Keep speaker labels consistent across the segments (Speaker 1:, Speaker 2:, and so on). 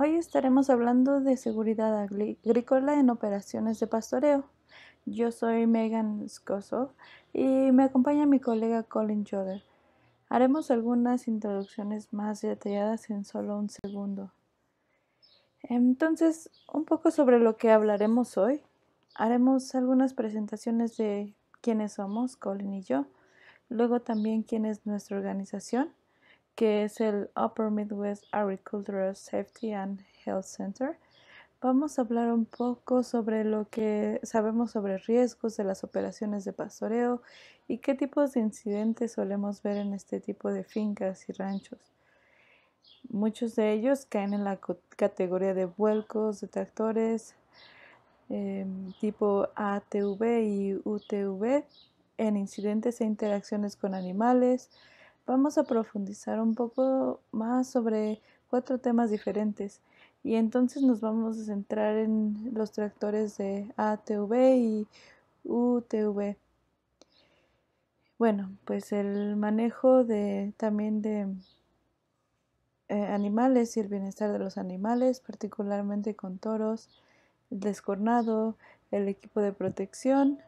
Speaker 1: Hoy estaremos hablando de seguridad agrícola en operaciones de pastoreo. Yo soy Megan Scoso y me acompaña mi colega Colin Joder. Haremos algunas introducciones más detalladas en solo un segundo. Entonces, un poco sobre lo que hablaremos hoy. Haremos algunas presentaciones de quiénes somos, Colin y yo, luego también quién es nuestra organización que es el Upper Midwest Agricultural Safety and Health Center, vamos a hablar un poco sobre lo que sabemos sobre riesgos de las operaciones de pastoreo y qué tipos de incidentes solemos ver en este tipo de fincas y ranchos. Muchos de ellos caen en la categoría de vuelcos de tractores em, tipo ATV y UTV en incidentes e interacciones con animales, vamos a profundizar un poco más sobre cuatro temas diferentes y entonces nos vamos a centrar en los tractores de ATV y UTV. Bueno, pues el manejo de también de eh, animales y el bienestar de los animales, particularmente con toros, el descornado, el equipo de protección,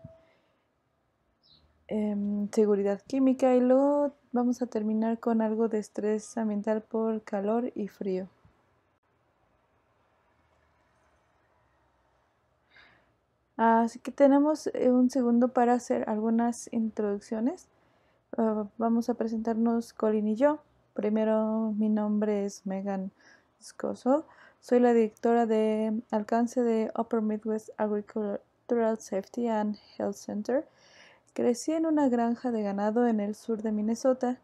Speaker 1: Em, seguridad química y luego vamos a terminar con algo de estrés ambiental por calor y frío. Así que tenemos eh, un segundo para hacer algunas introducciones. Ah, vamos a presentarnos Colin y yo. Primero, mi nombre es Megan Scoso. Soy la directora de alcance de Upper Midwest Agricultural Safety and Health Center Crecí en una granja de ganado en el sur de Minnesota,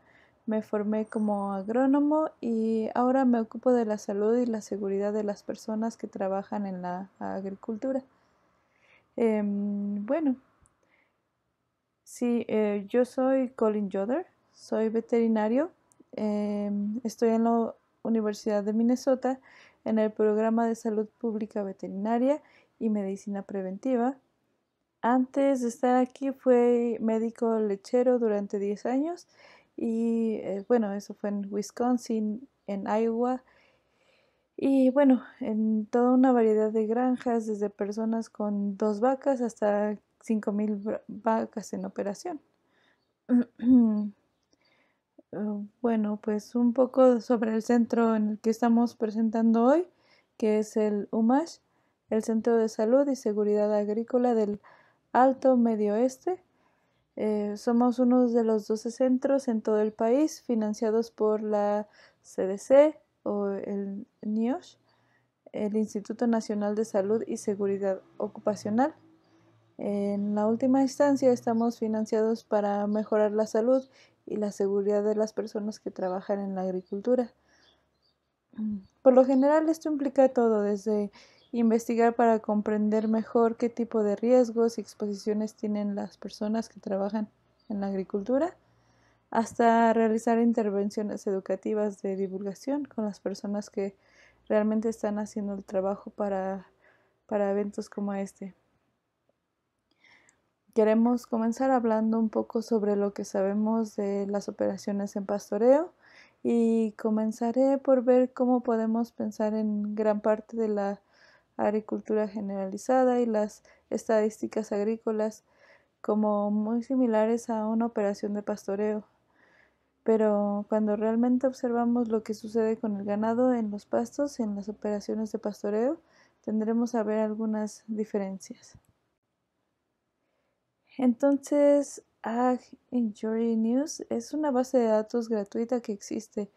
Speaker 1: me formé como agrónomo y ahora me ocupo de la salud y la seguridad de las personas que trabajan en la agricultura. Em, bueno, sí, eh, yo soy Colin Joder, soy veterinario, em, estoy en la Universidad de Minnesota en el programa de salud pública veterinaria y medicina preventiva. Antes de estar aquí fue médico lechero durante 10 años y eh, bueno, eso fue en Wisconsin, en Iowa y bueno, en toda una variedad de granjas, desde personas con dos vacas hasta 5.000 vacas en operación. Eh, bueno, pues un poco sobre el centro en el que estamos presentando hoy, que es el UMASH, el Centro de Salud y Seguridad Agrícola del Alto Medio Oeste. Eh, somos uno de los 12 centros en todo el país financiados por la CDC o el NIOSH, el Instituto Nacional de Salud y Seguridad Ocupacional. En la última instancia estamos financiados para mejorar la salud y la seguridad de las personas que trabajan en la agricultura. Por lo general esto implica todo, desde investigar para comprender mejor qué tipo de riesgos y exposiciones tienen las personas que trabajan en la agricultura, hasta realizar intervenciones educativas de divulgación con las personas que realmente están haciendo el trabajo para, eventos como este. Queremos comenzar hablando un poco sobre lo que sabemos de las operaciones en pastoreo y comenzaré por ver cómo podemos pensar en gran parte de la agricultura generalizada y las estadísticas agrícolas como muy similares a una operación de pastoreo. Pero cuando realmente observamos lo que sucede con el ganado en los pastos, en las operaciones de pastoreo, tendremos a ver algunas diferencias. Entonces, Ag Injury News es una base de datos gratuita que existe.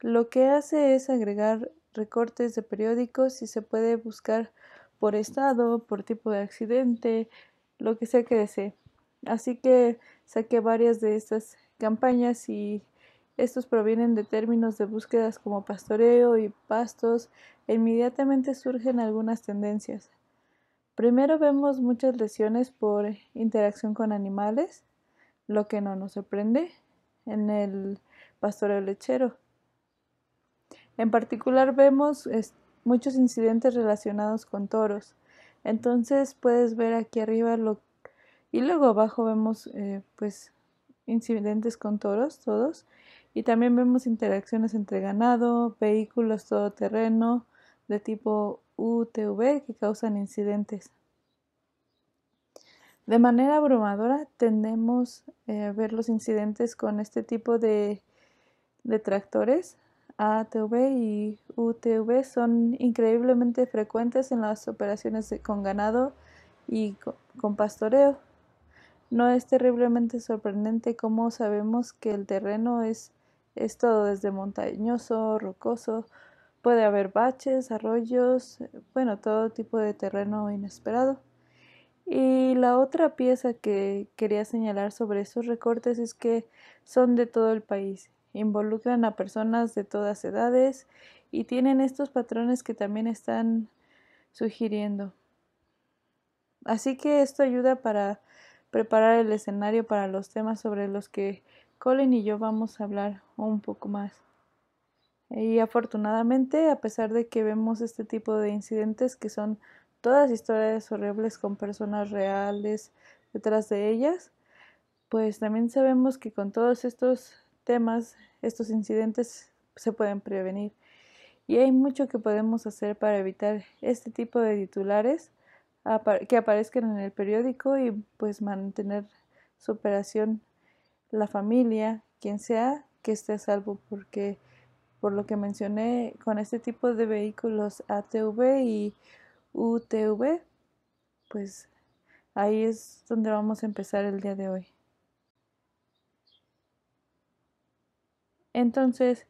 Speaker 1: Lo que hace es agregar recortes de periódicos y se puede buscar por estado, por tipo de accidente, lo que sea que desee. Así que saqué varias de estas campañas y estos provienen de términos de búsquedas como pastoreo y pastos. E inmediatamente surgen algunas tendencias. Primero vemos muchas lesiones por interacción con animales, lo que no nos sorprende en el pastoreo lechero. En particular vemos muchos incidentes relacionados con toros. Entonces puedes ver aquí arriba y luego abajo vemos eh, pues incidentes con toros todos y también vemos interacciones entre ganado, vehículos todoterreno de tipo UTV que causan incidentes. De manera abrumadora tendemos a eh, ver los incidentes con este tipo de, de tractores ATV y UTV son increíblemente frecuentes en las operaciones con ganado y con pastoreo. No es terriblemente sorprendente cómo sabemos que el terreno es, es todo desde montañoso, rocoso, puede haber baches, arroyos, bueno, todo tipo de terreno inesperado. Y la otra pieza que quería señalar sobre esos recortes es que son de todo el país involucran a personas de todas edades y tienen estos patrones que también están sugiriendo. Así que esto ayuda para preparar el escenario para los temas sobre los que Colin y yo vamos a hablar un poco más. Y afortunadamente, a pesar de que vemos este tipo de incidentes que son todas historias horribles con personas reales detrás de ellas, pues también sabemos que con todos estos temas, estos incidentes se pueden prevenir. Y hay mucho que podemos hacer para evitar este tipo de titulares que aparezcan en el periódico y pues mantener su operación la familia, quien sea, que esté a salvo porque por lo que mencioné con este tipo de vehículos ATV y UTV, pues ahí es donde vamos a empezar el día de hoy. Entonces,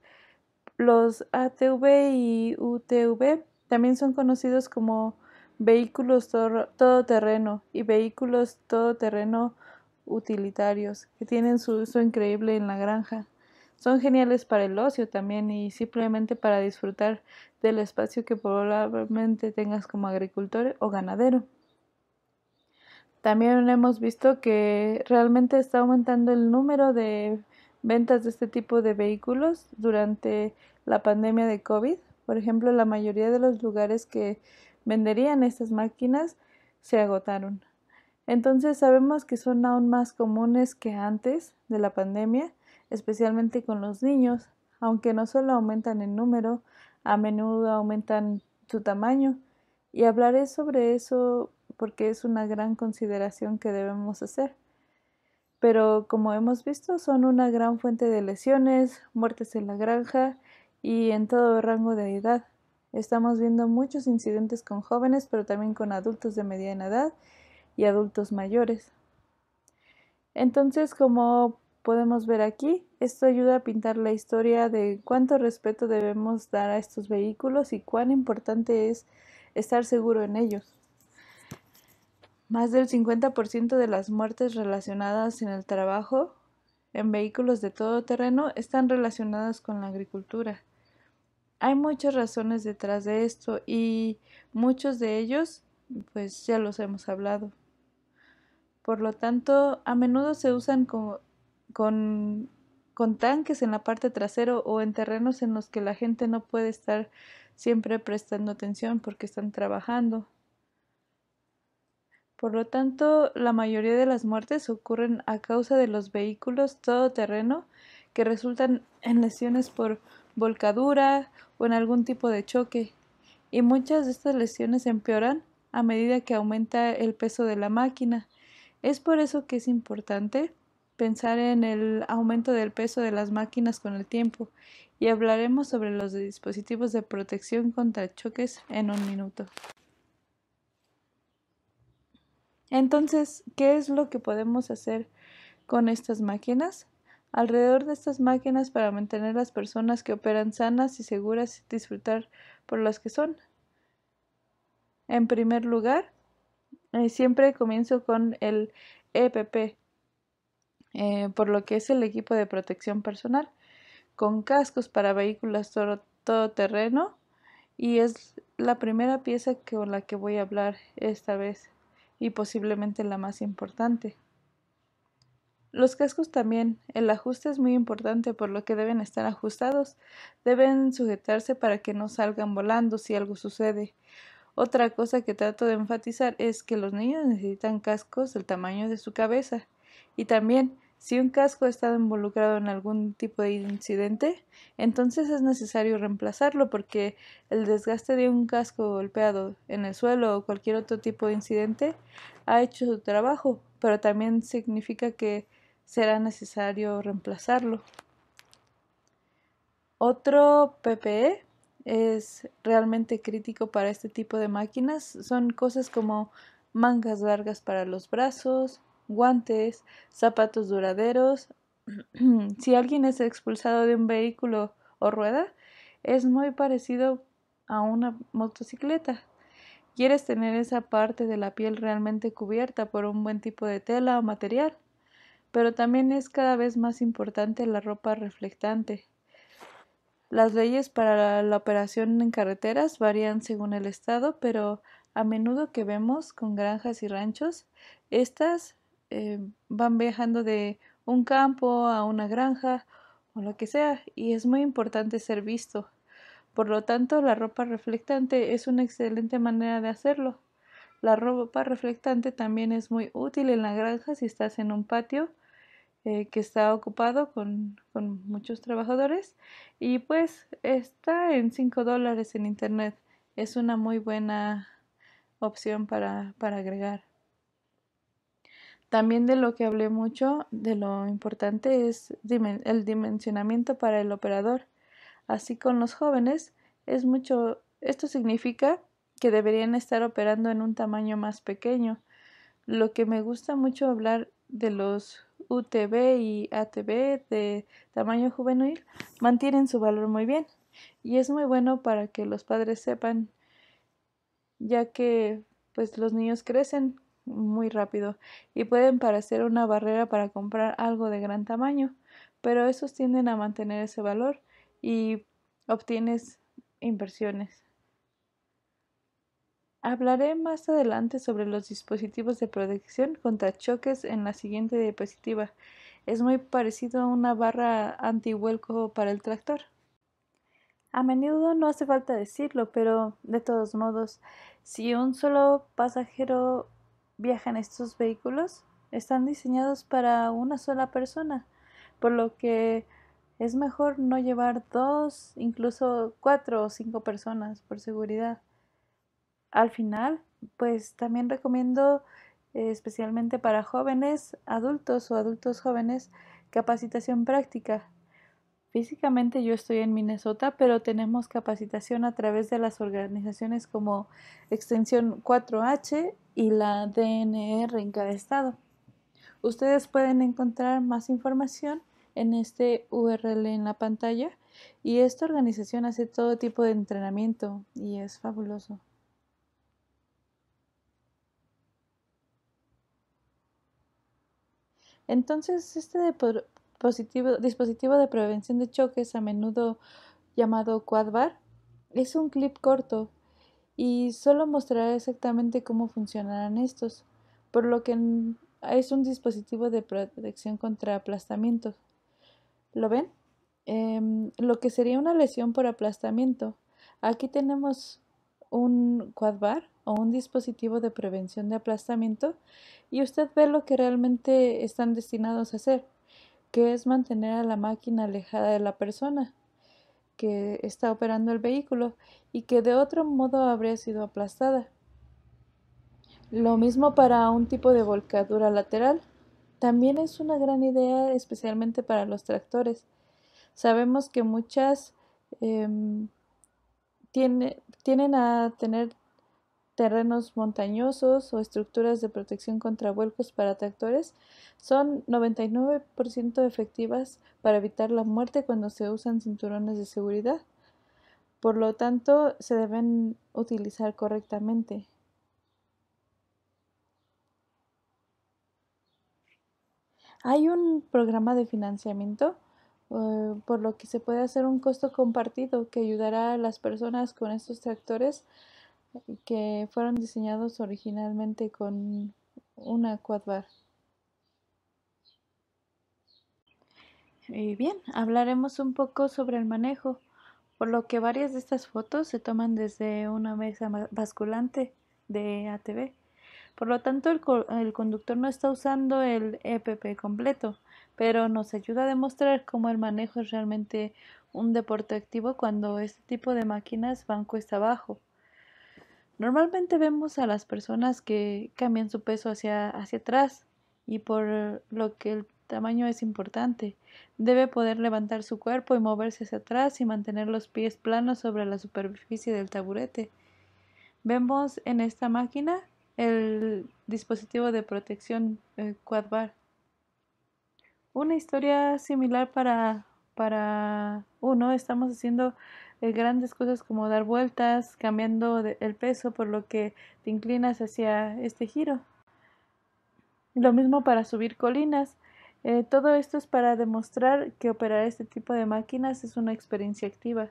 Speaker 1: los ATV y UTV también son conocidos como vehículos todoterreno y vehículos todoterreno utilitarios que tienen su uso increíble en la granja. Son geniales para el ocio también y simplemente para disfrutar del espacio que probablemente tengas como agricultor o ganadero. También hemos visto que realmente está aumentando el número de ventas de este tipo de vehículos durante la pandemia de COVID. Por ejemplo, la mayoría de los lugares que venderían estas máquinas se agotaron. Entonces sabemos que son aún más comunes que antes de la pandemia, especialmente con los niños, aunque no solo aumentan en número, a menudo aumentan su tamaño. Y hablaré sobre eso porque es una gran consideración que debemos hacer pero como hemos visto son una gran fuente de lesiones, muertes en la granja y en todo rango de edad. Estamos viendo muchos incidentes con jóvenes, pero también con adultos de mediana edad y adultos mayores. Entonces, como podemos ver aquí, esto ayuda a pintar la historia de cuánto respeto debemos dar a estos vehículos y cuán importante es estar seguro en ellos. Más del 50% de las muertes relacionadas en el trabajo en vehículos de todo terreno están relacionadas con la agricultura. Hay muchas razones detrás de esto y muchos de ellos pues ya los hemos hablado. Por lo tanto, a menudo se usan con, con, con tanques en la parte trasera o en terrenos en los que la gente no puede estar siempre prestando atención porque están trabajando. Por lo tanto, la mayoría de las muertes ocurren a causa de los vehículos todoterreno que resultan en lesiones por volcadura o en algún tipo de choque. Y muchas de estas lesiones empeoran a medida que aumenta el peso de la máquina. Es por eso que es importante pensar en el aumento del peso de las máquinas con el tiempo y hablaremos sobre los dispositivos de protección contra choques en un minuto. Entonces, ¿qué es lo que podemos hacer con estas máquinas? Alrededor de estas máquinas para mantener a las personas que operan sanas y seguras y disfrutar por las que son. En primer lugar, eh, siempre comienzo con el EPP, eh, por lo que es el equipo de protección personal, con cascos para vehículos todo, terreno y es la primera pieza con la que voy a hablar esta vez y posiblemente la más importante. Los cascos también. El ajuste es muy importante por lo que deben estar ajustados. Deben sujetarse para que no salgan volando si algo sucede. Otra cosa que trato de enfatizar es que los niños necesitan cascos del tamaño de su cabeza y también si un casco ha estado involucrado en algún tipo de incidente, entonces es necesario reemplazarlo porque el desgaste de un casco golpeado en el suelo o cualquier otro tipo de incidente ha hecho su trabajo, pero también significa que será necesario reemplazarlo. Otro PPE es realmente crítico para este tipo de máquinas. Son cosas como mangas largas para los brazos, guantes, zapatos duraderos. si alguien es expulsado de un vehículo o rueda, es muy parecido a una motocicleta. Quieres tener esa parte de la piel realmente cubierta por un buen tipo de tela o material, pero también es cada vez más importante la ropa reflectante. Las leyes para la operación en carreteras varían según el estado, pero a menudo que vemos con granjas y ranchos, estas eh, van viajando de un campo a una granja o lo que sea y es muy importante ser visto. Por lo tanto, la ropa reflectante es una excelente manera de hacerlo. La ropa reflectante también es muy útil en la granja si estás en un patio eh, que está ocupado con, muchos trabajadores y pues está en 5 dólares en internet. Es una muy buena opción para agregar. También de lo que hablé mucho, de lo importante es el dimensionamiento para el operador. Así con los jóvenes es mucho, esto significa que deberían estar operando en un tamaño más pequeño. Lo que me gusta mucho hablar de los UTB y ATB de tamaño juvenil mantienen su valor muy bien y es muy bueno para que los padres sepan ya que pues los niños crecen muy rápido y pueden parecer una barrera para comprar algo de gran tamaño, pero esos tienden a mantener ese valor y obtienes inversiones. Hablaré más adelante sobre los dispositivos de protección contra choques en la siguiente diapositiva. Es muy parecido a una barra antihuelco para el tractor. A menudo no hace falta decirlo, pero de todos modos, si un solo pasajero viajan estos vehículos están diseñados para una sola persona, por lo que es mejor no llevar dos, incluso cuatro o cinco personas por seguridad. Al final, pues también recomiendo eh, especialmente para jóvenes, adultos o adultos jóvenes, capacitación práctica. Físicamente yo estoy en Minnesota, pero tenemos capacitación a través de las organizaciones como Extensión 4H y la DNR en cada estado. Ustedes pueden encontrar más información en este URL en la pantalla y esta organización hace todo tipo de entrenamiento y es fabuloso. Entonces, este dispositivo de prevención de choques, a menudo llamado quadbar, es un clip corto y solo mostrará exactamente cómo funcionarán estos, por lo que es un dispositivo de protección contra aplastamiento. ¿Lo ven? Em, lo que sería una lesión por aplastamiento. Aquí tenemos un bar o un dispositivo de prevención de aplastamiento y usted ve lo que realmente están destinados a hacer, que es mantener a la máquina alejada de la persona que está operando el vehículo y que de otro modo habría sido aplastada. Lo mismo para un tipo de volcadura lateral. También es una gran idea especialmente para los tractores. Sabemos que muchas em, tienen a tener terrenos montañosos o estructuras de protección contra vuelcos para tractores son 99% efectivas para evitar la muerte cuando se usan cinturones de seguridad. Por lo tanto, se deben utilizar correctamente. Hay un programa de financiamiento eh, por lo que se puede hacer un costo compartido que ayudará a las personas con estos tractores que fueron diseñados originalmente con una quad bar. Y bien, hablaremos un poco sobre el manejo, por lo que varias de estas fotos se toman desde una mesa basculante de ATV. Por lo tanto, el, el conductor no está usando el EPP completo, pero nos ayuda a demostrar cómo el manejo es realmente un deporte activo cuando este tipo de máquinas van cuesta abajo. Normalmente vemos a las personas que cambian su peso hacia, hacia atrás y por lo que el tamaño es importante. Debe poder levantar su cuerpo y moverse hacia atrás y mantener los pies planos sobre la superficie del taburete. Vemos en esta máquina el dispositivo de protección eh, Quad Bar. Una historia similar para, para uno. Estamos haciendo eh, grandes cosas como dar vueltas, cambiando el peso, por lo que te inclinas hacia este giro. Lo mismo para subir colinas. Eh, todo esto es para demostrar que operar este tipo de máquinas es una experiencia activa.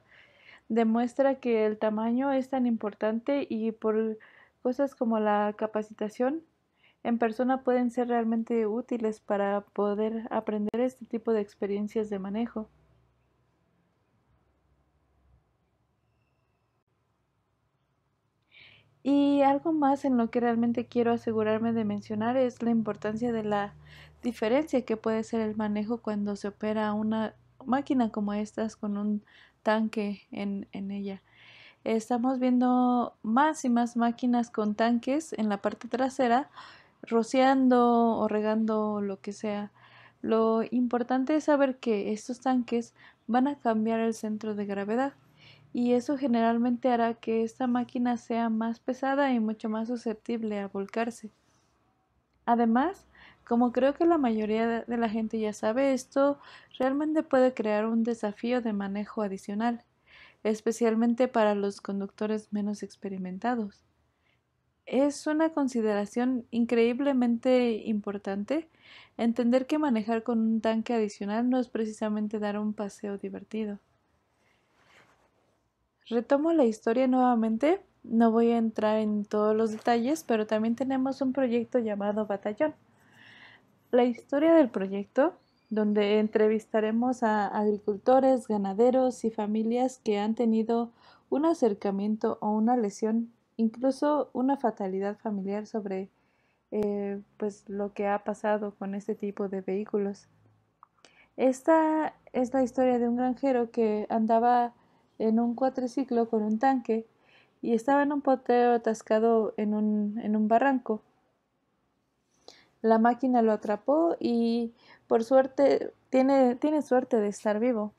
Speaker 1: Demuestra que el tamaño es tan importante y por cosas como la capacitación en persona pueden ser realmente útiles para poder aprender este tipo de experiencias de manejo. Y algo más en lo que realmente quiero asegurarme de mencionar es la importancia de la diferencia que puede ser el manejo cuando se opera una máquina como estas con un tanque en, en ella. Estamos viendo más y más máquinas con tanques en la parte trasera, rociando o regando lo que sea. Lo importante es saber que estos tanques van a cambiar el centro de gravedad y eso generalmente hará que esta máquina sea más pesada y mucho más susceptible a volcarse. Además, como creo que la mayoría de la gente ya sabe esto, realmente puede crear un desafío de manejo adicional, especialmente para los conductores menos experimentados. Es una consideración increíblemente importante entender que manejar con un tanque adicional no es precisamente dar un paseo divertido. Retomo la historia nuevamente, no voy a entrar en todos los detalles, pero también tenemos un proyecto llamado Batallón. La historia del proyecto, donde entrevistaremos a agricultores, ganaderos y familias que han tenido un acercamiento o una lesión, incluso una fatalidad familiar sobre eh, pues lo que ha pasado con este tipo de vehículos. Esta es la historia de un granjero que andaba en un cuatriciclo con un tanque y estaba en un poteo atascado en un, en un barranco. La máquina lo atrapó y por suerte tiene suerte de estar vivo.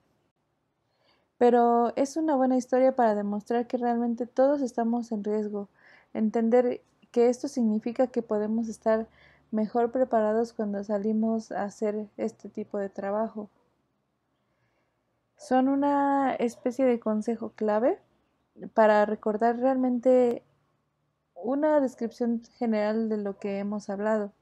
Speaker 1: Pero es una buena historia para demostrar que realmente todos estamos en riesgo, entender que esto significa que podemos estar mejor preparados cuando salimos a hacer este tipo de trabajo son una especie de consejo clave para recordar realmente una descripción general de lo que hemos hablado.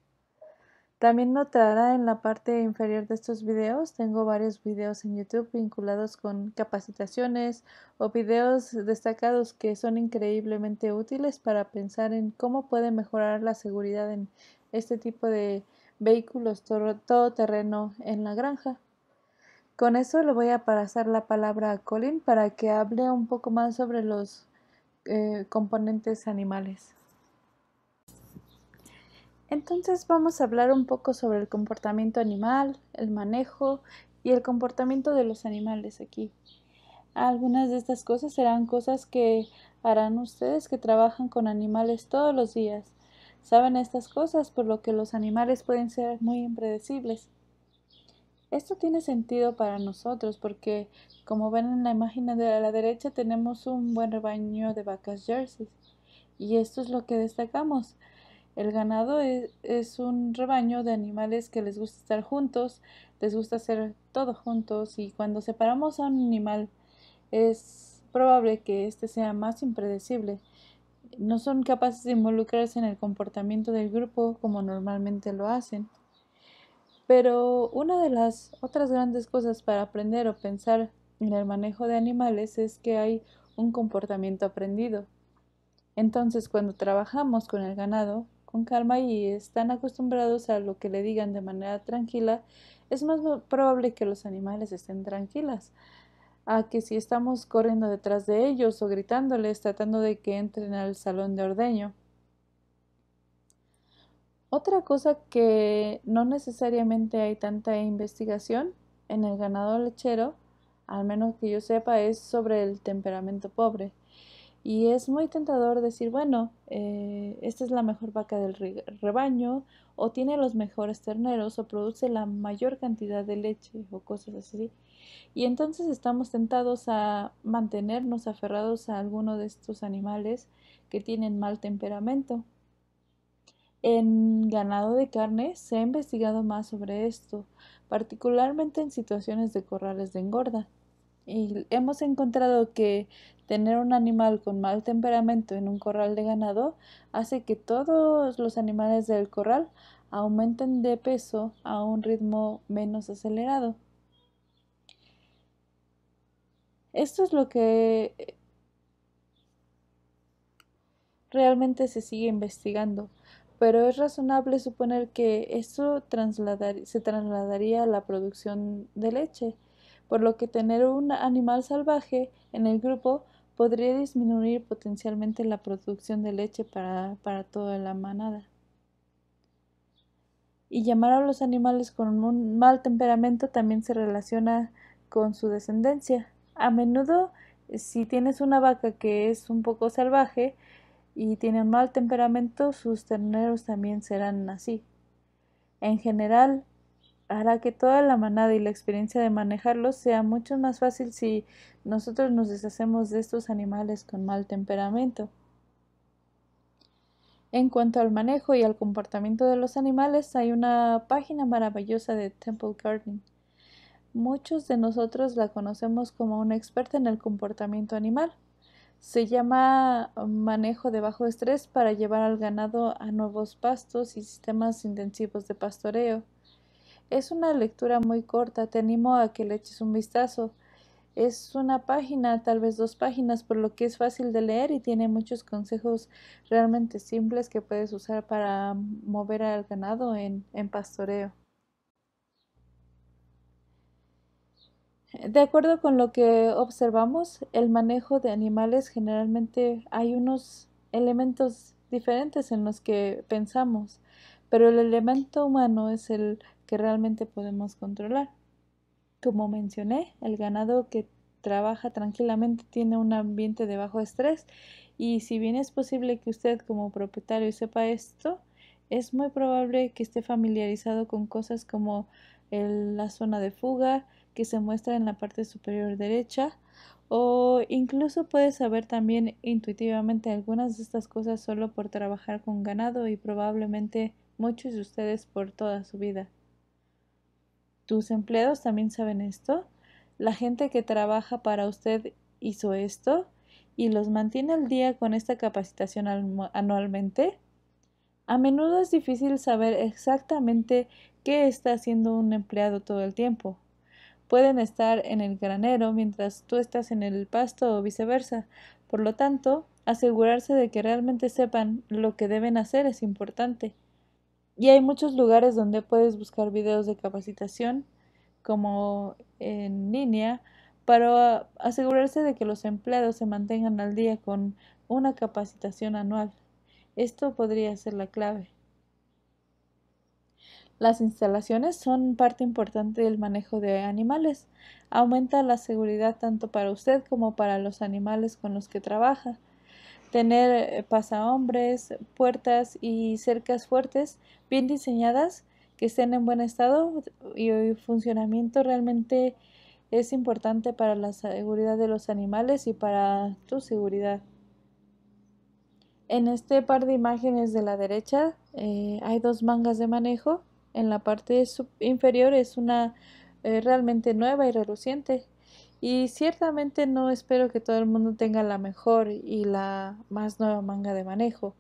Speaker 1: También notará en la parte inferior de estos videos, tengo varios videos en YouTube vinculados con capacitaciones o videos destacados que son increíblemente útiles para pensar en cómo puede mejorar la seguridad en este tipo de vehículos todo terreno en la granja. Con eso le voy a pasar la palabra a Colin para que hable un poco más sobre los eh, componentes animales. Entonces vamos a hablar un poco sobre el comportamiento animal, el manejo y el comportamiento de los animales aquí. Algunas de estas cosas serán cosas que harán ustedes que trabajan con animales todos los días. Saben estas cosas por lo que los animales pueden ser muy impredecibles. Esto tiene sentido para nosotros porque, como ven en la imagen de la derecha, tenemos un buen rebaño de vacas jerseys. Y esto es lo que destacamos. El ganado e, es, un rebaño de animales que les gusta estar juntos, les gusta hacer todo juntos y cuando separamos a un animal es probable que este sea más impredecible. No son capaces de involucrarse en el comportamiento del grupo como normalmente lo hacen. Pero una de las otras grandes cosas para aprender o pensar en el manejo de animales es que hay un comportamiento aprendido. Entonces, cuando trabajamos con el ganado, con calma y están acostumbrados a lo que le digan de manera tranquila, es más probable que los animales estén tranquilas a que si estamos corriendo detrás de ellos o gritándoles tratando de que entren al salón de ordeño. Otra cosa que no necesariamente hay tanta investigación en el ganado lechero, al menos que yo sepa, es sobre el temperamento pobre. Y es muy tentador decir, bueno, eh, esta es la mejor vaca del rebaño, o tiene los mejores terneros, o produce la mayor cantidad de leche, o cosas así. Y entonces estamos tentados a mantenernos aferrados a alguno de estos animales que tienen mal temperamento. En ganado de carne se ha investigado más sobre esto, particularmente en situaciones de corrales de engorda. Y hemos encontrado que tener un animal con mal temperamento en un corral de ganado hace que todos los animales del corral aumenten de peso a un ritmo menos acelerado. Esto es lo que realmente se sigue investigando pero es razonable suponer que eso se trasladaría a la producción de leche, por lo que tener un animal salvaje en el grupo podría disminuir potencialmente la producción de leche para, para toda la manada. Y llamar a los animales con un mal temperamento también se relaciona con su descendencia. A menudo, si tienes una vaca que es un poco salvaje, y tienen mal temperamento, sus terneros también serán así. En general, hará que toda la manada y la experiencia de manejarlos sea mucho más fácil si nosotros nos deshacemos de estos animales con mal temperamento. En cuanto al manejo y al comportamiento de los animales, hay una página maravillosa de Temple gardening Muchos de nosotros la conocemos como una experta en el comportamiento animal. Se llama manejo de bajo estrés para llevar al ganado a nuevos pastos y sistemas intensivos de pastoreo. Es una lectura muy corta, te animo a que le eches un vistazo. Es una página, tal vez dos páginas, por lo que es fácil de leer y tiene muchos consejos realmente simples que puedes usar para mover al ganado en, en pastoreo. De acuerdo con lo que observamos, el manejo de animales generalmente hay unos elementos diferentes en los que pensamos, pero el elemento humano es el que realmente podemos controlar. Como mencioné, el ganado que trabaja tranquilamente tiene un ambiente de bajo estrés y si bien es posible que usted como propietario sepa esto, es muy probable que esté familiarizado con cosas como la zona de fuga, que se muestra en la parte superior derecha o incluso puedes saber también intuitivamente algunas de estas cosas solo por trabajar con ganado y probablemente muchos de ustedes por toda su vida. ¿Tus empleados también saben esto? ¿La gente que trabaja para usted hizo esto? ¿Y los mantiene al día con esta capacitación anualmente? A menudo es difícil saber exactamente qué está haciendo un empleado todo el tiempo pueden estar en el granero mientras tú estás en el pasto o viceversa. Por lo tanto, asegurarse de que realmente sepan lo que deben hacer es importante. Y hay muchos lugares donde puedes buscar videos de capacitación, como en línea, para asegurarse de que los empleados se mantengan al día con una capacitación anual. Esto podría ser la clave. Las instalaciones son parte importante del manejo de animales. Aumenta la seguridad tanto para usted como para los animales con los que trabaja. Tener eh, pasahombres, puertas y cercas fuertes bien diseñadas que estén en buen estado y funcionamiento realmente es importante para la seguridad de los animales y para tu seguridad. En este par de imágenes de la derecha eh, hay dos mangas de manejo en la parte inferior es una eh, realmente nueva y reluciente. Y ciertamente no espero que todo el mundo tenga la mejor y la más nueva manga de manejo.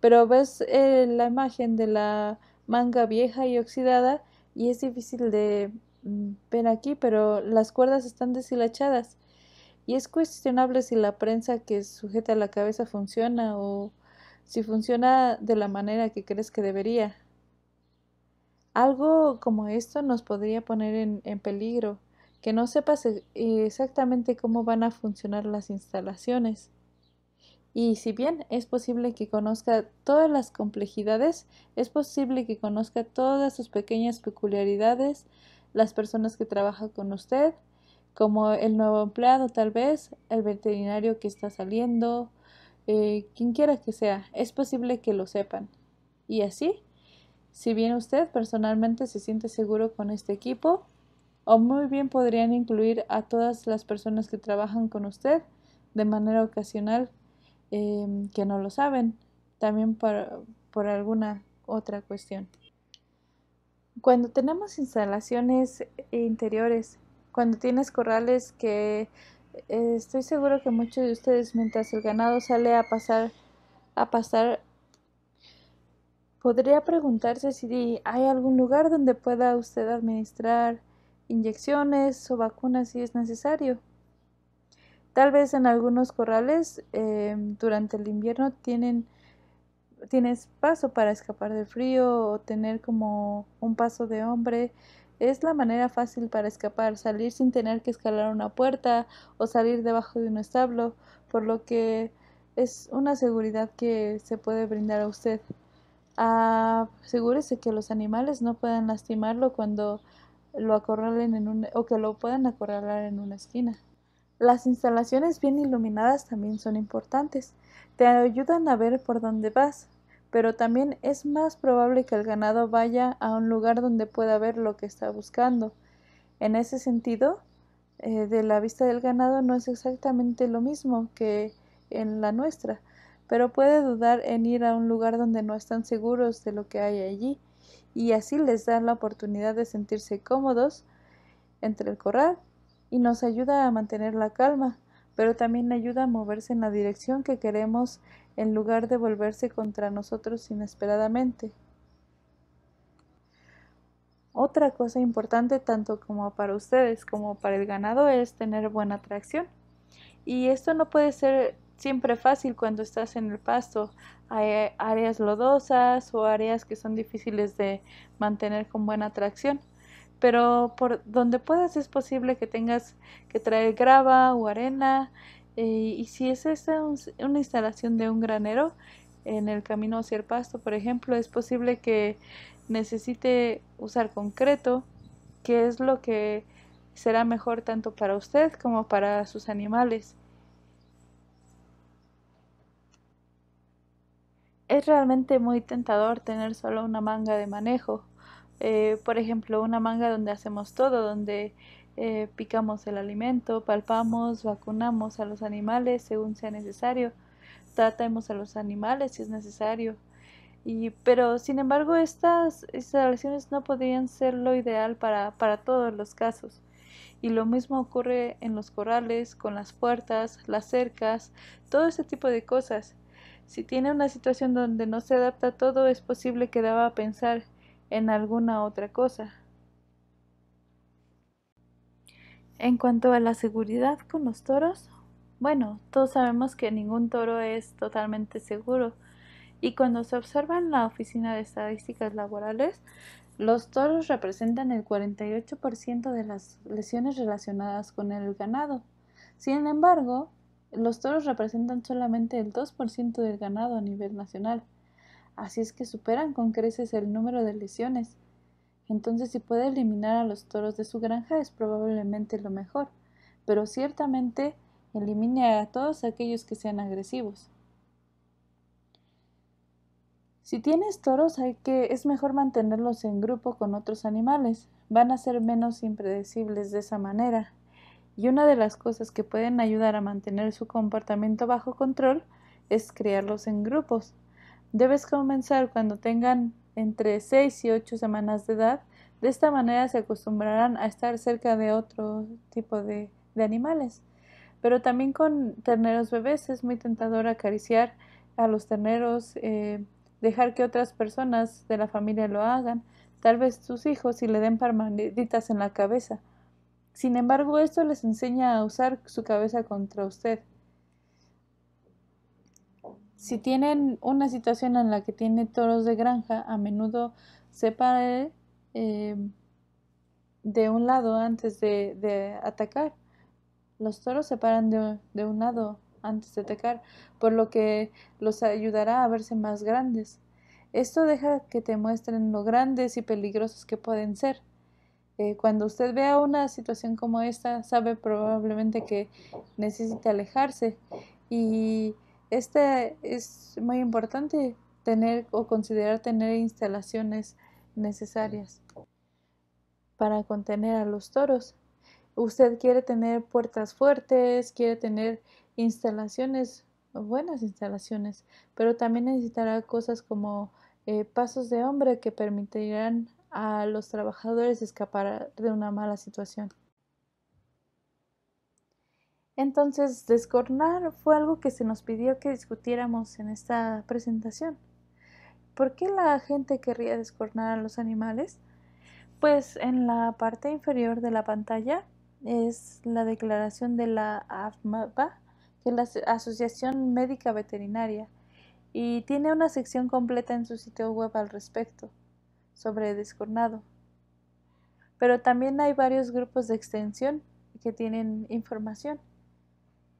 Speaker 1: Pero ves eh, la imagen de la manga vieja y oxidada y es difícil de mm, ver aquí, pero las cuerdas están deshilachadas. Y es cuestionable si la prensa que sujeta la cabeza funciona o si funciona de la manera que crees que debería. Algo como esto nos podría poner en, peligro, que no sepas e, exactamente cómo van a funcionar las instalaciones. Y si bien es posible que conozca todas las complejidades, es posible que conozca todas sus pequeñas peculiaridades, las personas que trabajan con usted, como el nuevo empleado tal vez, el veterinario que está saliendo, eh, quien quiera que sea, es posible que lo sepan. Y así si bien usted personalmente se siente seguro con este equipo, o muy bien podrían incluir a todas las personas que trabajan con usted de manera ocasional em, que no lo saben, también por, alguna otra cuestión. Cuando tenemos instalaciones interiores, cuando tienes corrales que eh, estoy seguro que muchos de ustedes mientras el ganado sale a pasar a pasar Podría preguntarse si hay algún lugar donde pueda usted administrar inyecciones o vacunas si es necesario. Tal vez en algunos corrales em, durante el invierno tienen tienes paso para escapar del frío o tener como un paso de hombre. Es la manera fácil para escapar, salir sin tener que escalar una puerta o salir debajo de un establo, por lo que es una seguridad que se puede brindar a usted. Ah, asegúrese que los animales no puedan lastimarlo cuando lo acorralen en un, o que lo puedan acorralar en una esquina. Las instalaciones bien iluminadas también son importantes. Te ayudan a ver por dónde vas, pero también es más probable que el ganado vaya a un lugar donde pueda ver lo que está buscando. En ese sentido, eh, de la vista del ganado no es exactamente lo mismo que en la nuestra pero puede dudar en ir a un lugar donde no están seguros de lo que hay allí, y así les da la oportunidad de sentirse cómodos entre el corral y nos ayuda a mantener la calma, pero también ayuda a moverse en la dirección que queremos en lugar de volverse contra nosotros inesperadamente. Otra cosa importante tanto como para ustedes como para el ganado es tener buena tracción Y esto no puede ser siempre fácil cuando estás en el pasto. Hay áreas lodosas o áreas que son difíciles de mantener con buena tracción. Pero por donde puedas es posible que tengas que traer grava o arena. Eh, y si es esa una instalación de un granero en el camino hacia el pasto, por ejemplo, es posible que necesite usar concreto, que es lo que será mejor tanto para usted como para sus animales. es realmente muy tentador tener solo una manga de manejo. Eh, por ejemplo, una manga donde hacemos todo, donde eh, picamos el alimento, palpamos, vacunamos a los animales según sea necesario, tratamos a los animales si es necesario. Y, pero, sin embargo, estas instalaciones no podrían ser lo ideal para, para todos los casos. Y lo mismo ocurre en los corrales, con las puertas, las cercas, todo ese tipo de cosas. Si tiene una situación donde no se adapta a todo, es posible que deba pensar en alguna otra cosa. En cuanto a la seguridad con los toros, bueno, todos sabemos que ningún toro es totalmente seguro. Y cuando se observa en la Oficina de Estadísticas Laborales, los toros representan el 48% de las lesiones relacionadas con el ganado. Sin embargo, los toros representan solamente el 2% del ganado a nivel nacional, así es que superan con creces el número de lesiones. Entonces, si puede eliminar a los toros de su granja es probablemente lo mejor, pero ciertamente elimine a todos aquellos que sean agresivos. Si tienes toros, que es mejor mantenerlos en grupo con otros animales. Van a ser menos impredecibles de esa manera. Y una de las cosas que pueden ayudar a mantener su comportamiento bajo control es criarlos en grupos. Debes comenzar cuando tengan entre 6 y 8 semanas de edad. De esta manera se acostumbrarán a estar cerca de otro tipo de, animales. Pero también con terneros bebés es muy tentador acariciar a los terneros, eh, dejar que otras personas de la familia lo hagan, tal vez sus hijos y le den palmaditas en la cabeza. Sin embargo, esto les enseña a usar su cabeza contra usted. Si tienen una situación en la que tiene toros de granja, a menudo se eh, de un lado antes de, atacar. Los toros se paran de un lado antes de atacar, por lo que los ayudará a verse más grandes. Esto deja que te muestren lo grandes y peligrosos que pueden ser cuando usted vea una situación como esta, sabe probablemente que necesita alejarse. Y este es muy importante tener o considerar tener instalaciones necesarias para contener a los toros. Usted quiere tener puertas fuertes, quiere tener instalaciones, buenas instalaciones, pero también necesitará cosas como eh, pasos de hombre que permitirán a los trabajadores escapar de una mala situación. Entonces, descornar fue algo que se nos pidió que discutiéramos en esta presentación. ¿Por qué la gente querría descornar a los animales? Pues en la parte inferior de la pantalla es la declaración de la AFMAPA, que es la Asociación Médica Veterinaria, y tiene una sección completa en su sitio web al respecto sobre descornado. Pero también hay varios grupos de extensión que tienen información.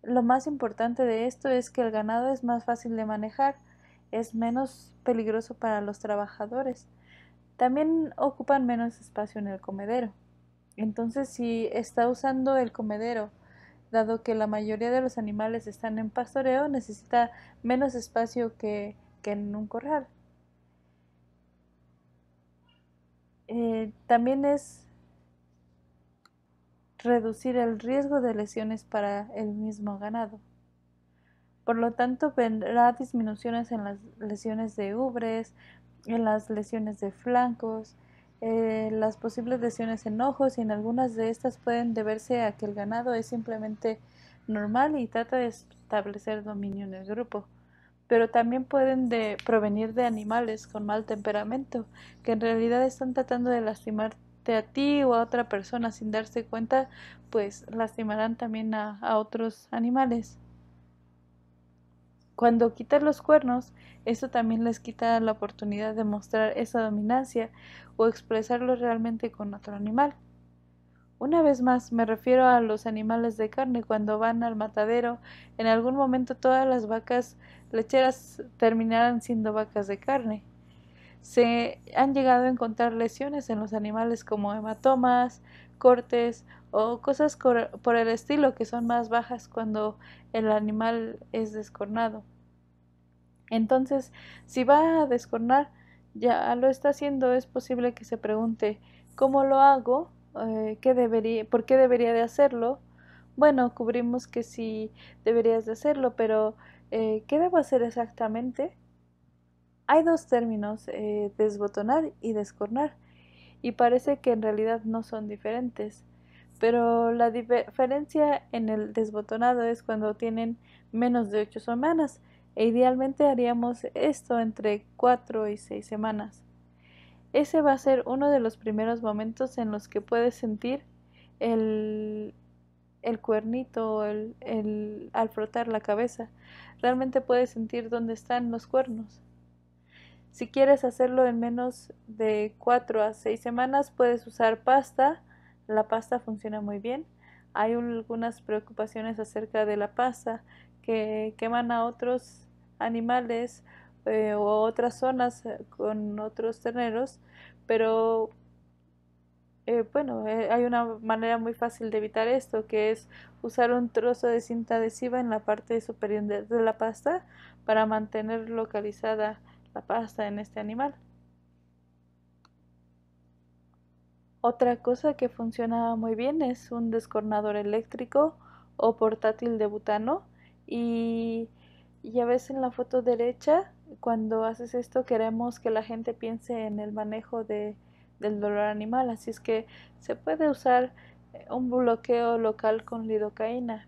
Speaker 1: Lo más importante de esto es que el ganado es más fácil de manejar, es menos peligroso para los trabajadores. También ocupan menos espacio en el comedero. Entonces, si está usando el comedero, dado que la mayoría de los animales están en pastoreo, necesita menos espacio que, que en un corral. Eh, también es reducir el riesgo de lesiones para el mismo ganado. Por lo tanto, vendrá disminuciones en las lesiones de ubres, en las lesiones de flancos, eh, las posibles lesiones en ojos y en algunas de estas pueden deberse a que el ganado es simplemente normal y trata de establecer dominio en el grupo pero también pueden provenir de animales con mal temperamento, que en realidad están tratando de lastimarte a ti o a otra persona sin darse cuenta, pues lastimarán también a, otros animales. Cuando quitan los cuernos, eso también les quita la oportunidad de mostrar esa dominancia o expresarlo realmente con otro animal. Una vez más, me refiero a los animales de carne cuando van al matadero. En algún momento todas las vacas lecheras terminarán siendo vacas de carne. Se han llegado a encontrar lesiones en los animales como hematomas, cortes o cosas por el estilo que son más bajas cuando el animal es descornado. Entonces, si va a descornar, ya lo está haciendo, es posible que se pregunte ¿cómo lo hago? Eh, ¿qué debería, ¿por qué debería de hacerlo? Bueno, cubrimos que sí deberías de hacerlo, pero eh, ¿qué debo hacer exactamente? Hay dos términos, eh, desbotonar y descornar, y parece que en realidad no son diferentes, pero la diferencia en el desbotonado es cuando tienen menos de 8 semanas, e idealmente haríamos esto entre 4 y 6 semanas. Ese va a ser uno de los primeros momentos en los que puedes sentir el, cuernito el, al frotar la cabeza. Realmente puedes sentir dónde están los cuernos. Si quieres hacerlo en menos de 4 a 6 semanas, puedes usar pasta. La pasta funciona muy bien. Hay algunas preocupaciones acerca de la pasta que queman a otros animales eh, o otras zonas eh, con otros terneros, pero eh, bueno, hay una manera muy fácil de evitar esto, que es usar un trozo de cinta adhesiva en la parte superior de, de la pasta para mantener localizada la pasta en este animal. Otra cosa que funciona muy bien es un descornador eléctrico o portátil de butano y ya ves en la foto derecha cuando haces esto queremos que la gente piense en el manejo del dolor animal, así es que se puede usar eh, un bloqueo local con lidocaína.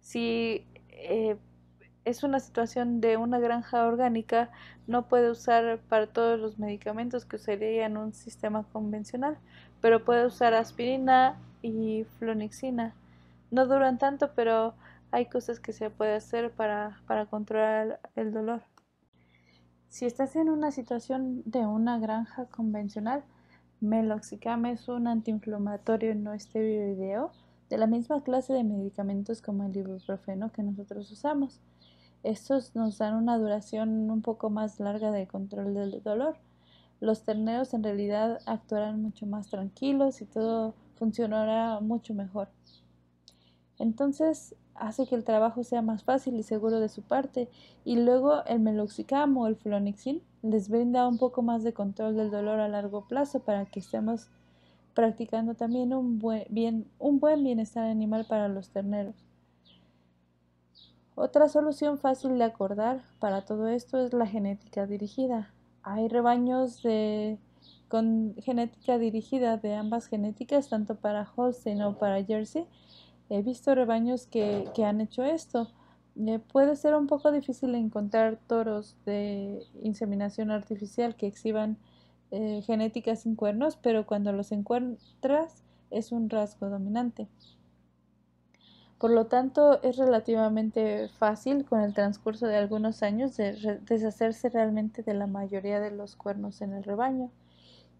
Speaker 1: Si eh, es una situación de una granja orgánica, no puede usar para todos los medicamentos que usaría en un sistema convencional, pero puede usar aspirina y flonixina. No duran tanto, pero hay cosas que se puede hacer para, controlar el dolor. Si estás en una situación de una granja convencional, meloxicam es un antiinflamatorio no esteroideo de la misma clase de medicamentos como el ibuprofeno que nosotros usamos. Estos nos dan una duración un poco más larga de control del dolor. Los terneros en realidad actuarán mucho más tranquilos y todo funcionará mucho mejor. Entonces, hace que el trabajo sea más fácil y seguro de su parte, y luego el meloxicam o el flonixin les brinda un poco más de control del dolor a largo plazo para que estemos practicando también un buen, bien, un buen bienestar animal para los terneros. Otra solución fácil de acordar para todo esto es la genética dirigida. Hay rebaños con genética dirigida de ambas genéticas, tanto para Holstein o para Jersey, He visto rebaños que, han hecho esto. Eh, puede ser un poco difícil encontrar toros de inseminación artificial que exhiban eh, genética sin cuernos, pero cuando los encuentras es un rasgo dominante. Por lo tanto, es relativamente fácil con el transcurso de algunos años deshacerse realmente de la mayoría de los cuernos en el rebaño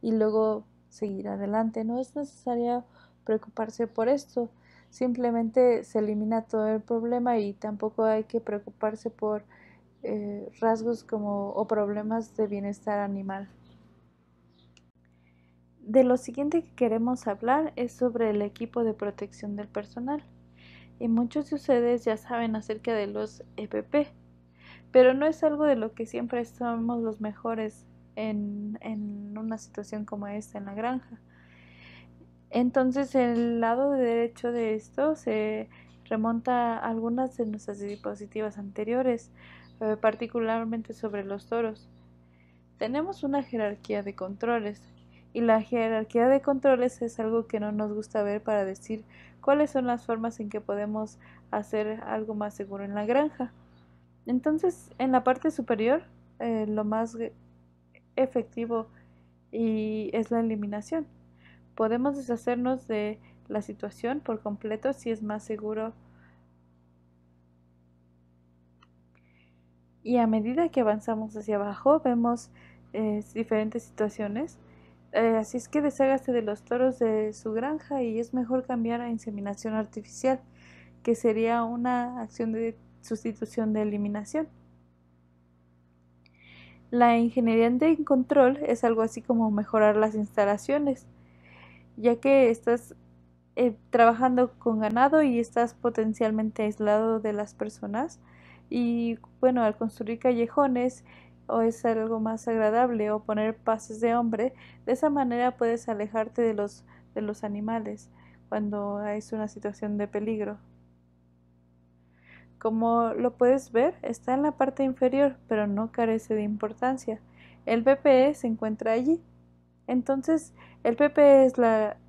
Speaker 1: y luego seguir adelante. No es necesario preocuparse por esto simplemente se elimina todo el problema y tampoco hay que preocuparse por eh, rasgos como o problemas de bienestar animal. De lo siguiente que queremos hablar es sobre el equipo de protección del personal. Y muchos de ustedes ya saben acerca de los EPP, pero no es algo de lo que siempre somos los mejores en una situación como esta en la granja. Entonces el lado derecho de esto se remonta a algunas de nuestras diapositivas anteriores, eh, particularmente sobre los toros. Tenemos una jerarquía de controles y la jerarquía de controles es algo que no nos gusta ver para decir cuáles son las formas en que podemos hacer algo más seguro en la granja. Entonces, en la parte superior, eh, lo más efectivo y es la eliminación. Podemos deshacernos de la situación por completo si es más seguro. Y a medida que avanzamos hacia abajo, vemos eh, diferentes situaciones. Eh, así es que deshágase de los toros de su granja y es mejor cambiar a inseminación artificial, que sería una acción de sustitución de eliminación. La ingeniería de control es algo así como mejorar las instalaciones ya que estás eh, trabajando con ganado y estás potencialmente aislado de las personas. Y bueno, al construir callejones o es algo más agradable o poner pases de hombre, de esa manera puedes alejarte de los, de los animales cuando es una situación de peligro. Como lo puedes ver, está en la parte inferior, pero no carece de importancia. El PPE se encuentra allí entonces, el PPE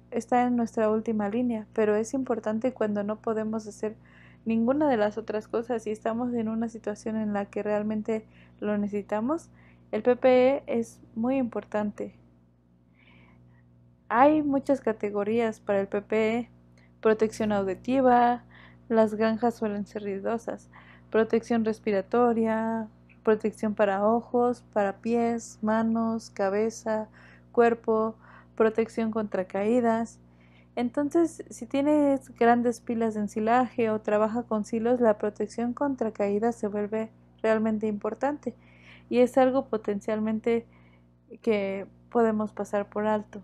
Speaker 1: está en nuestra última línea, pero es importante cuando no podemos hacer ninguna de las otras cosas y estamos en una situación en la que realmente lo necesitamos, el PPE es muy importante. Hay muchas categorías para el PPE, protección auditiva, las granjas suelen ser ruidosas, protección respiratoria, protección para ojos, para pies, manos, cabeza, cuerpo, protección contra caídas. Entonces, si tienes grandes pilas de ensilaje o trabaja con silos, la protección contra caídas se vuelve realmente importante y es algo potencialmente que podemos pasar por alto.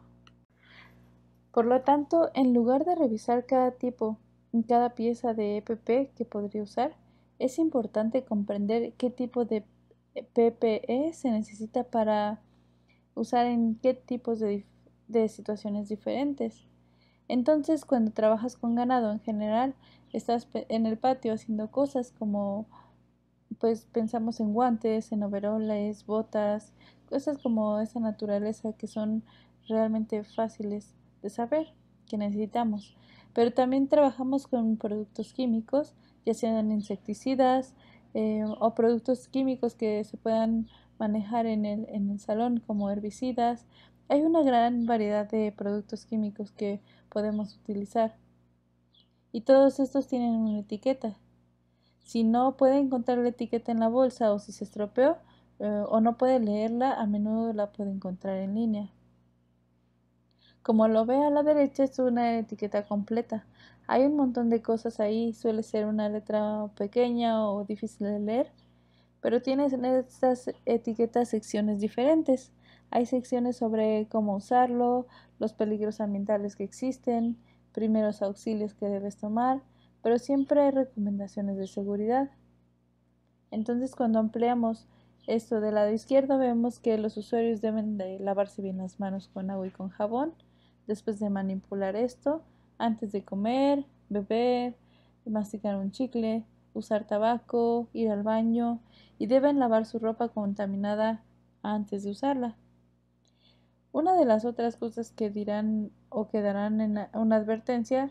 Speaker 1: Por lo tanto, en lugar de revisar cada tipo, cada pieza de EPP que podría usar, es importante comprender qué tipo de PPE e se necesita para usar en qué tipos de, situaciones diferentes. Entonces, cuando trabajas con ganado en general, estás en el patio haciendo cosas como, pues pensamos en guantes, en overoles, botas, cosas como esa naturaleza que son realmente fáciles de saber que necesitamos. Pero también trabajamos con productos químicos, ya sean insecticidas eh, o productos químicos que se puedan manejar en el, en el salón como herbicidas. Hay una gran variedad de productos químicos que podemos utilizar. Y todos estos tienen una etiqueta. Si no puede encontrar la etiqueta en la bolsa o si se estropeó eh, o no puede leerla, a menudo la puede encontrar en línea. Como lo ve a la derecha es una etiqueta completa. Hay un montón de cosas ahí, suele ser una letra pequeña o difícil de leer pero tienes en estas etiquetas secciones diferentes. Hay secciones sobre cómo usarlo, los peligros ambientales que existen, primeros auxilios que debes tomar, pero siempre hay recomendaciones de seguridad. Entonces cuando ampliamos esto del lado izquierdo vemos que los usuarios deben de lavarse bien las manos con agua y con jabón después de manipular esto, antes de comer, beber, masticar un chicle, usar tabaco, ir al baño y deben lavar su ropa contaminada antes de usarla. Una de las otras cosas que dirán o que darán en una advertencia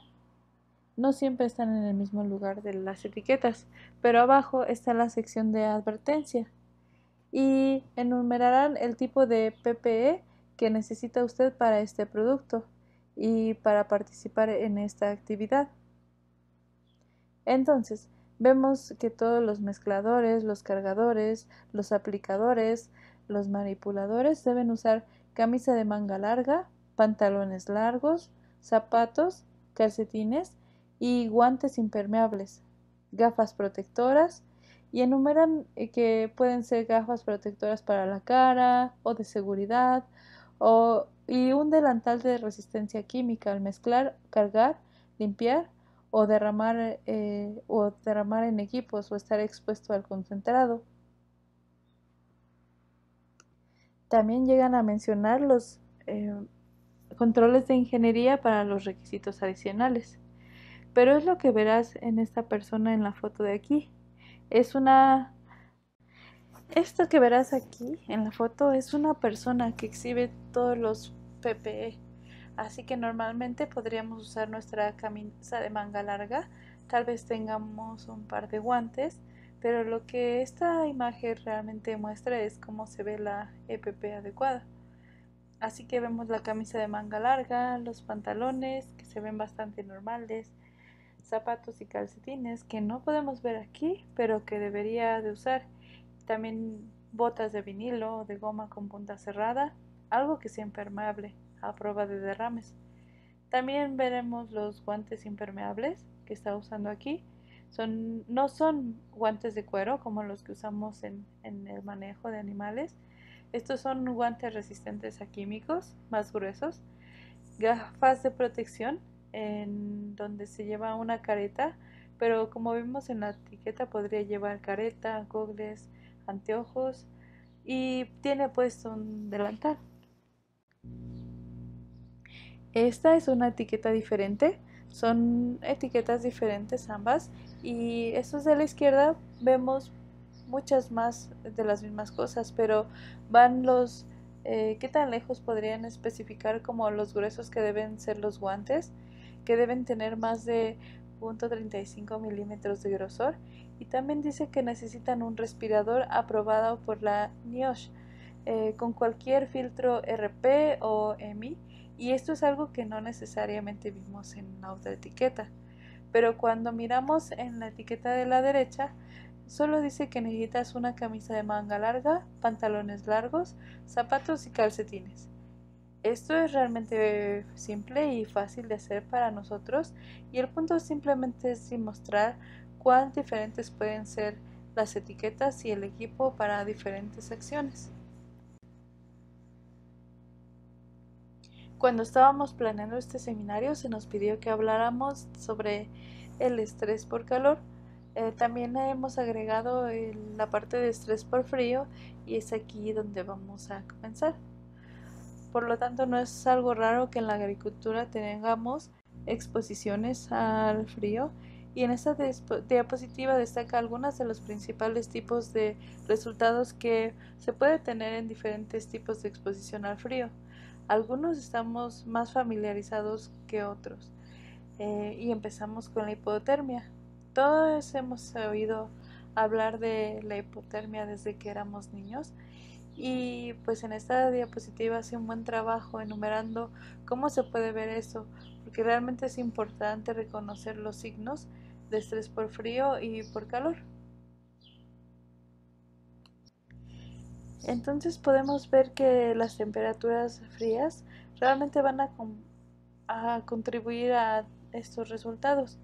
Speaker 1: no siempre están en el mismo lugar de las etiquetas, pero abajo está la sección de advertencia y enumerarán el tipo de PPE que necesita usted para este producto y para participar en esta actividad. Entonces, Vemos que todos los mezcladores, los cargadores, los aplicadores, los manipuladores deben usar camisa de manga larga, pantalones largos, zapatos, calcetines y guantes impermeables, gafas protectoras y enumeran eh, que pueden ser gafas protectoras para la cara o de seguridad o, y un delantal de resistencia química al mezclar, cargar, limpiar o derramar, eh, o derramar en equipos o estar expuesto al concentrado. También llegan a mencionar los eh, controles de ingeniería para los requisitos adicionales. Pero es lo que verás en esta persona en la foto de aquí. Es una... Esto que verás aquí en la foto es una persona que exhibe todos los PPE Así que normalmente podríamos usar nuestra camisa de manga larga, tal vez tengamos un par de guantes, pero lo que esta imagen realmente muestra es cómo se ve la EPP adecuada. Así que vemos la camisa de manga larga, los pantalones que se ven bastante normales, zapatos y calcetines que no podemos ver aquí, pero que debería de usar. También botas de vinilo o de goma con punta cerrada, algo que sea impermeable a prueba de derrames. También veremos los guantes impermeables que está usando aquí. Son, no son guantes de cuero como los que usamos en, el manejo de animales. Estos son guantes resistentes a químicos más gruesos. Gafas de protección en donde se lleva una careta, pero como vimos en la etiqueta podría llevar careta, gogles, anteojos y tiene puesto un delantal. Esta es una etiqueta diferente, son etiquetas diferentes ambas y estos de la izquierda vemos muchas más de las mismas cosas, pero van los que eh, qué tan lejos podrían especificar como los gruesos que deben ser los guantes, que deben tener más de 0.35 milímetros de grosor y también dice que necesitan un respirador aprobado por la NIOSH eh, con cualquier filtro RP o EMI y esto es algo que no necesariamente vimos en la otra etiqueta. Pero cuando miramos en la etiqueta de la derecha, solo dice que necesitas una camisa de manga larga, pantalones largos, zapatos y calcetines. Esto es realmente simple y fácil de hacer para nosotros y el punto simplemente es demostrar cuán diferentes pueden ser las etiquetas y el equipo para diferentes acciones. Cuando estábamos planeando este seminario se nos pidió que habláramos sobre el estrés por calor. Eh, también hemos agregado la parte de estrés por frío y es aquí donde vamos a comenzar. Por lo tanto, no es algo raro que en la agricultura tengamos exposiciones al frío y en esta diapositiva destaca algunos de los principales tipos de resultados que se puede tener en diferentes tipos de exposición al frío. Algunos estamos más familiarizados que otros eh, y empezamos con la hipotermia. Todos hemos oído hablar de la hipotermia desde que éramos niños y pues en esta diapositiva hace un buen trabajo enumerando cómo se puede ver eso, porque realmente es importante reconocer los signos de estrés por frío y por calor. Entonces podemos ver que las temperaturas frías realmente van a, contribuir a estos resultados.